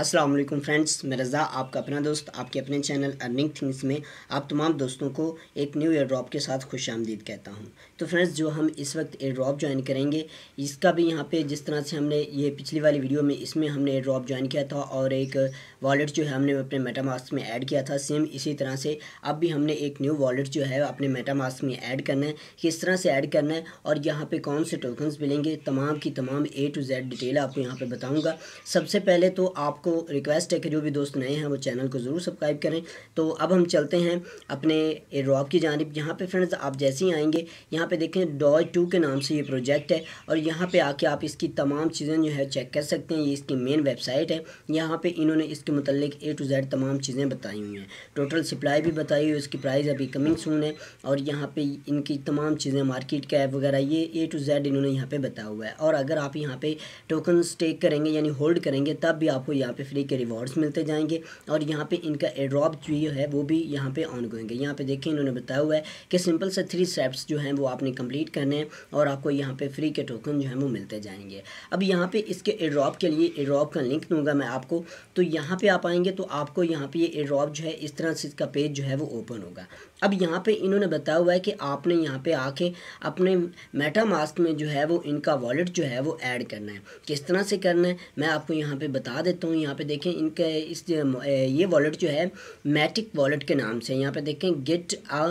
अस्सलाम वालेकुम फ्रेंड्स मैं रज़ा आपका अपना दोस्त आपके अपने चैनल अर्निंग थिंग्स में आप तमाम दोस्तों को एक न्यू एयर ड्रॉप के साथ खुश आमदीद कहता हूं तो फ्रेंड्स जो हम इस वक्त एयर ड्रॉप ज्वाइन करेंगे इसका भी यहां पे जिस तरह से हमने ये पिछली वाली वीडियो में इसमें हमने एयर ड्रॉप ज्वाइन किया था और एक वॉलेट जो है हमने अपने मेटामास्क में ऐड किया था सेम इसी तरह से अब भी हमने एक न्यू वॉलेट जो है अपने मेटामास्क में ऐड करना है किस तरह से ऐड करना है और यहाँ पर कौन से टोकन्स मिलेंगे तमाम की तमाम ए टू जेड डिटेल आपको यहाँ पर बताऊँगा सबसे पहले तो आप आपको रिक्वेस्ट है कि जो भी दोस्त नए हैं वो चैनल को ज़रूर सब्सक्राइब करें तो अब हम चलते हैं अपने रॉक की जानब यहाँ पे फ्रेंड्स आप जैसे ही आएंगे यहाँ पे देखें डॉज टू के नाम से ये प्रोजेक्ट है और यहाँ पे आके आप इसकी तमाम चीज़ें जो है चेक कर सकते हैं ये इसकी मेन वेबसाइट है यहाँ पर इन्होंने इसके मतलब ए टू जेड तमाम चीज़ें बताई हुई हैं टोटल सप्लाई भी बताई हुई है इसकी प्राइस अभी कमिंग सून है और यहाँ पर इनकी तमाम चीज़ें मार्केट कैप वगैरह ये ए टू जेड इन्होंने यहाँ पर बताया हुआ है और अगर आप यहाँ पर टोकन स्टेक करेंगे यानी होल्ड करेंगे तब भी आपको यहाँ पे फ्री के रिवॉर्ड्स मिलते जाएंगे और यहाँ पे इनका एड्रॉप जो है वो भी यहाँ पे ऑन गोएंगे यहाँ पे देखिए इन्होंने बताया हुआ है कि सिंपल से थ्री स्टेप्स जो हैं वो आपने कंप्लीट करने हैं और आपको यहाँ पे फ्री के टोकन जो है वो मिलते जाएंगे अब यहाँ पे इसके एड्रॉप के लिए एड्रॉप का लिंक दूंगा मैं आपको तो यहाँ पर आप आएंगे तो आपको यहाँ पे ये एड्रॉप जो है इस तरह से इसका पेज जो है वो ओपन होगा अब यहाँ पर इन्होंने बताया हुआ है कि आपने यहाँ पे आके अपने मेटा मास्क में जो है वो इनका वॉलेट जो है वो ऐड करना है किस तरह से करना है मैं आपको यहाँ पे बता देता हूँ यहाँ पे देखें इनके इस ये वॉलेट जो है मैटिक वॉलेट के नाम से यहाँ पे देखें get a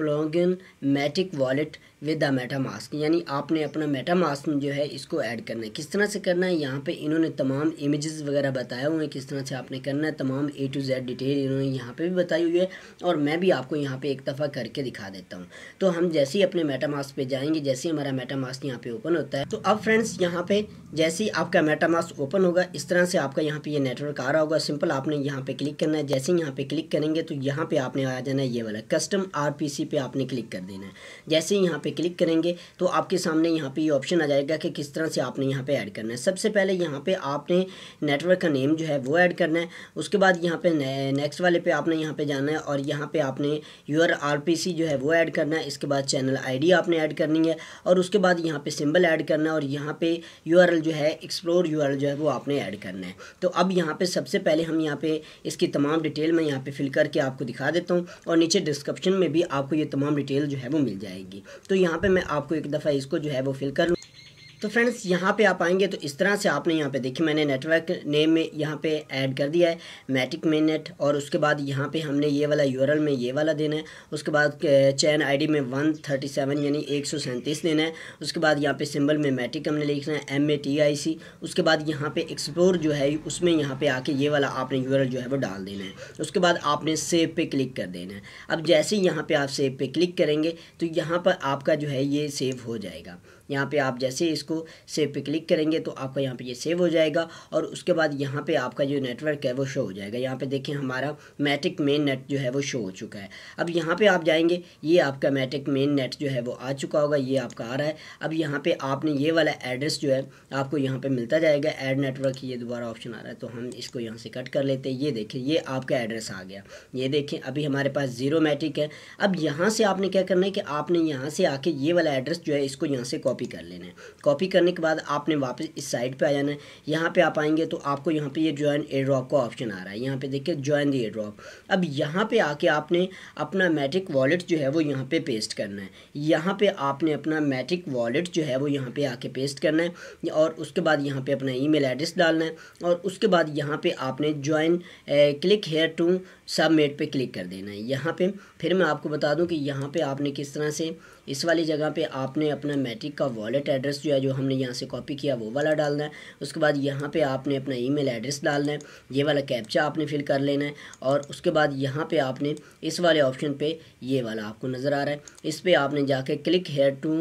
Polygon Matic wallet with the Meta Mask यानी आपने अपना मेटा मास्क जो है इसको ऐड करना है किस तरह से करना है यहाँ पे इन्होंने तमाम इमेजेस वगैरह बताए हुए हैं किस तरह से आपने करना है तमाम ए टू जेड डिटेल इन्होंने यहाँ पे भी बताई हुई है और मैं भी आपको यहाँ पे एक दफ़ा करके दिखा देता हूँ तो हम जैसे ही अपने मेटा मास्क पर जाएंगे जैसे ही हमारा मेटा मास्क यहाँ पर ओपन होता है तो अब फ्रेंड्स यहाँ पर जैसे ही आपका मेटा मास्क ओपन होगा इस तरह से आपका यहाँ पर ये नेटवर्क आ रहा होगा सिंपल आपने यहाँ पर क्लिक करना है जैसे ही यहाँ पर क्लिक करेंगे तो यहाँ पर आपने आ जाना है ये वाला कस्टम आर पे आपने क्लिक कर देना है जैसे ही यहाँ पर पे क्लिक करेंगे तो आपके सामने यहाँ पे ये यह ऑप्शन आ जाएगा कि किस तरह से आपने यहाँ पे ऐड करना है सबसे पहले यहाँ पे आपने नेटवर्क का नेम जो है वो ऐड करना है उसके बाद यहाँ पे नेक्स्ट वाले पे आपने यहाँ पे जाना है और यहाँ पे आपने यूर आर जो है वो ऐड करना है इसके बाद चैनल आई आपने ऐड करनी है और उसके बाद यहाँ पर सिम्बल ऐड करना है और यहाँ पर यू जो है एक्सप्लोर यू जो है वो आपने ऐड करना है तो अब यहाँ पर सबसे पहले हम यहाँ पर इसकी तमाम डिटेल मैं यहाँ पर फिल करके आपको दिखा देता हूँ और नीचे डिस्क्रिप्शन में भी आपको ये तमाम डिटेल जो है वो मिल जाएगी तो तो यहाँ पे मैं आपको एक दफ़ा इसको जो है वो फिल कर लूँ तो फ्रेंड्स यहाँ पे आप आएंगे तो इस तरह से आपने यहाँ पे देखिए मैंने नेटवर्क नेम में यहाँ पे ऐड कर दिया है मैटिक मेननेट और उसके बाद यहाँ पे हमने ये वाला यू में ये वाला देना है उसके बाद चैन आईडी में वन थर्टी सेवन यानी एक सौ सैंतीस देना है उसके बाद यहाँ पे सिंबल में मैटिक हमने लिखना है एम ए टी आई सी उसके बाद यहाँ पे एक्सप्लोर जो है उसमें यहाँ पर आके ये वाला आपने यू जो है वो डाल देना है उसके बाद आपने सेव पे क्लिक कर देना है अब जैसे ही यहाँ पर आप सेब पे क्लिक करेंगे तो यहाँ पर आपका जो है ये सेव हो जाएगा यहाँ पे आप जैसे इसको सेव पे क्लिक करेंगे तो आपका यहाँ पे ये सेव हो जाएगा और उसके बाद यहाँ पे आपका जो नेटवर्क है वो शो हो जाएगा यहाँ पे देखें हमारा मैटिक मेन नेट जो है वो शो हो चुका है अब यहाँ पे आप जाएंगे ये आपका मैटिक मेन नेट जो है वो आ चुका होगा ये आपका आ रहा है अब यहाँ पर आपने ये वाला एड्रेस जो है आपको यहाँ पर मिलता जाएगा एड नेटवर्क ये दोबारा ऑप्शन आ रहा है तो हम इसको यहाँ से कट कर लेते हैं ये देखें ये आपका एड्रेस आ गया ये देखें अभी हमारे पास ज़ीरो मैटिक है अब यहाँ से आपने क्या करना है कि आपने यहाँ से आके ये वाला एड्रेस जो है इसको यहाँ से कॉपी कॉपी कर लेना है कॉपी करने के बाद आपने वापस इस साइड पे आ जाना है यहाँ पे आप आएंगे तो आपको यहाँ पे ये ज्वाइन एयर ड्रॉप का ऑप्शन आ रहा है यहाँ पे देखिए ज्वाइन द एयर ड्रॉप अब यहाँ पे आके आपने अपना मैट्रिक वॉलेट जो है वो यहाँ पे पेस्ट करना है यहाँ पे आपने अपना मैट्रिक वॉलेट जो है वो यहाँ पे आके पेस्ट करना है और उसके बाद यहाँ पे अपना ई एड्रेस डालना है और उसके बाद यहाँ पे आपने join click here to submit पर क्लिक कर देना है यहाँ पे फिर मैं आपको बता दूँ कि यहाँ पर आपने किस तरह से इस वाली जगह पे आपने अपना मैट्रिक का वॉलेट एड्रेस जो है जो हमने यहाँ से कॉपी किया वो वाला डालना है उसके बाद यहाँ पे आपने अपना ईमेल एड्रेस डालना है ये वाला कैप्चा आपने फिल कर लेना है और उसके बाद यहाँ पे आपने इस वाले ऑप्शन पे ये वाला आपको नज़र आ रहा है इस पर आपने जाके क्लिक हेयर टू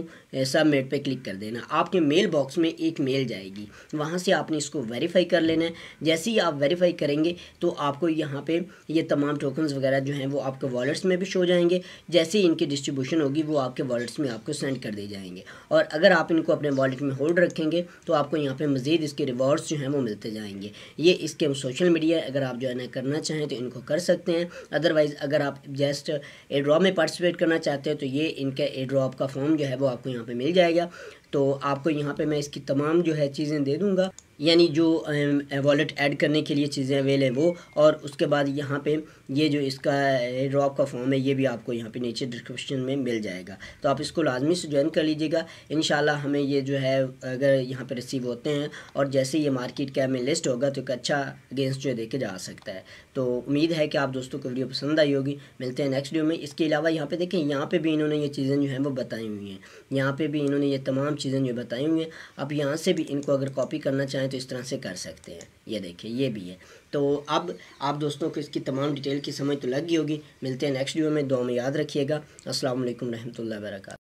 सबमिट पर क्लिक कर देना आपके मेल बॉक्स में एक मेल जाएगी वहाँ से आपने इसको वेरीफाई कर लेना है जैसे ही आप वेरीफाई करेंगे तो आपको यहाँ पर ये तमाम टोकन्स वगैरह जो हैं वो आपके वॉलेट्स में भी शो जाएंगे जैसे ही इनकी डिस्ट्रीब्यूशन होगी वो आपके वॉलेट्स में आपको सेंड कर दिए जाएंगे और अगर आप इनको अपने वॉलेट में होल्ड रखेंगे तो आपको यहाँ पे मज़ीद इसके रिवॉर्ड्स जो हैं वो मिलते जाएंगे ये इसके सोशल मीडिया अगर आप जो है ना करना चाहें तो इनको कर सकते हैं अदरवाइज़ अगर आप जस्ट ए ड्रॉ में पार्टिसिपेट करना चाहते हैं तो ये इनका ए ड्रॉप का फॉर्म जो है वो आपको यहाँ पर मिल जाएगा तो आपको यहाँ पर मैं इसकी तमाम जो है चीज़ें दे दूँगा यानी जो वॉलेट ऐड करने के लिए चीज़ें अवेल हैं वो और उसके बाद यहाँ पे ये जो इसका ड्रॉप का फॉर्म है ये भी आपको यहाँ पे नीचे डिस्क्रिप्शन में मिल जाएगा तो आप इसको लाजमी से ज्वाइन कर लीजिएगा इन हमें ये जो है अगर यहाँ पर रिसीव होते हैं और जैसे ये मार्केट कैप में लिस्ट होगा तो एक अच्छा गेंस जो है देखे जा सकता है तो उम्मीद है कि आप दोस्तों को वीडियो पसंद आई होगी मिलते हैं नेक्स्ट वीडियो में इसके अलावा यहाँ पर देखें यहाँ पर भी इन्होंने ये चीज़ें जो हैं वो बताई हुई हैं यहाँ पर भी इन्होंने ये तमाम चीज़ें जो बताई हुई हैं आप यहाँ से भी इनको अगर कॉपी करना चाहें हैं तो इस तरह से कर सकते हैं ये देखिए ये भी है तो अब आप दोस्तों को इसकी तमाम डिटेल की समझ तो लग गई होगी मिलते हैं नेक्स्ट वीडियो में दो में याद रखिएगा असल वरहमल वर्क